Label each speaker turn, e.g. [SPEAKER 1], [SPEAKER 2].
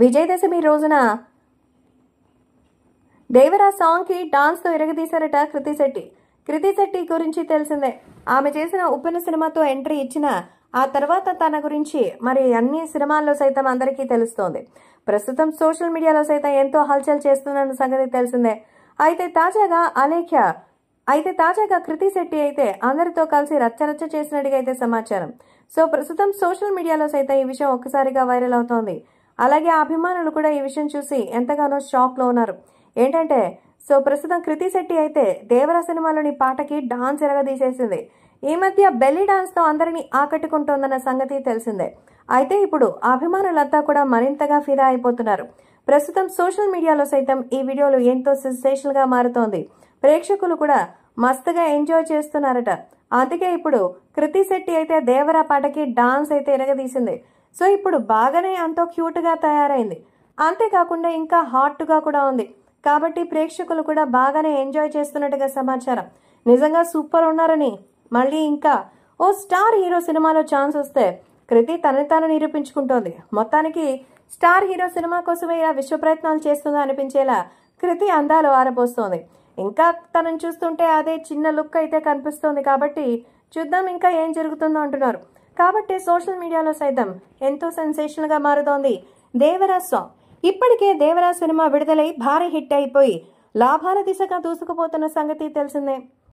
[SPEAKER 1] విజయదశమి రోజున దేవరా సాంగ్కి డాన్స్తో ఎరగదీశారట కృతి శెట్టి కృతి శెట్టి గురించి తెలిసిందే ఆమె చేసిన ఉప్పెన సినిమాతో ఎంట్రీ ఇచ్చిన ఆ తర్వాత తన గురించి మరి అన్ని సినిమాల్లో సైతం అందరికీ తెలుస్తోంది ప్రస్తుతం సోషల్ మీడియాలో సైతం ఎంతో హల్చల్ చేస్తున్న సంగతి తెలిసిందే అయితే తాజాగా అలేఖ్య అయితే తాజాగా కృతి శెట్టి అయితే అందరితో కలిసి రచ్చరచ్చ చేసినట్టుగా అయితే సమాచారం సో ప్రస్తుతం సోషల్ మీడియాలో సైతం ఈ విషయం ఒక్కసారిగా వైరల్ అవుతోంది అలాగే అభిమానులు కూడా ఈ విషయం చూసి ఎంతగానో షాక్లో ఉన్నారు ఏంటంటే సో ప్రస్తుతం కృతి శెట్టి అయితే దేవర సినిమాలోని పాటకి డాన్స్ ఎరగదీసేసింది ఈ మధ్య బెల్లీ డాన్స్తో అందరినీ ఆకట్టుకుంటోందన్న సంగతి తెలిసిందే అయితే ఇప్పుడు అభిమానులంతా కూడా మరింతగా ఫిదా అయిపోతున్నారు ప్రస్తుతం సోషల్ మీడియాలో సైతం ఈ వీడియోలు ఎంతో గా మారుతోంది ప్రేక్షకులు కూడా మస్తుగా ఎంజాయ్ చేస్తున్నారట అందుకే ఇప్పుడు కృతి శెట్టి అయితే దేవరా పాటకి డాన్స్ అయితే ఎరగదీసింది సో ఇప్పుడు బాగానే ఎంతో క్యూట్గా తయారైంది అంతేకాకుండా ఇంకా హాట్గా కూడా ఉంది కాబట్టి ప్రేక్షకులు కూడా బాగానే ఎంజాయ్ చేస్తున్నట్టుగా సమాచారం నిజంగా సూపర్ ఉన్నారని మళ్ళీ ఇంకా ఓ స్టార్ హీరో సినిమాలో ఛాన్స్ వస్తే కృతి తనని తాను నిరూపించుకుంటోంది మొత్తానికి స్టార్ హీరో సినిమా కోసమే ఇలా విశ్వ ప్రయత్నాలు చేస్తుందా అనిపించేలా కృతి అందాలు ఆరబోస్తోంది ఇంకా తనని చూస్తుంటే అదే చిన్న లుక్ అయితే కనిపిస్తోంది కాబట్టి చూద్దాం ఇంకా ఏం జరుగుతుందో అంటున్నారు కాబట్టి సోషల్ మీడియాలో సైతం ఎంతో గా మారుతోంది దేవరాజ్ సాంగ్ ఇప్పటికే దేవరాజ్ సినిమా విడుదలై భారీ హిట్ అయిపోయి లాభాల దిశగా దూసుకుపోతున్న సంగతి తెలిసిందే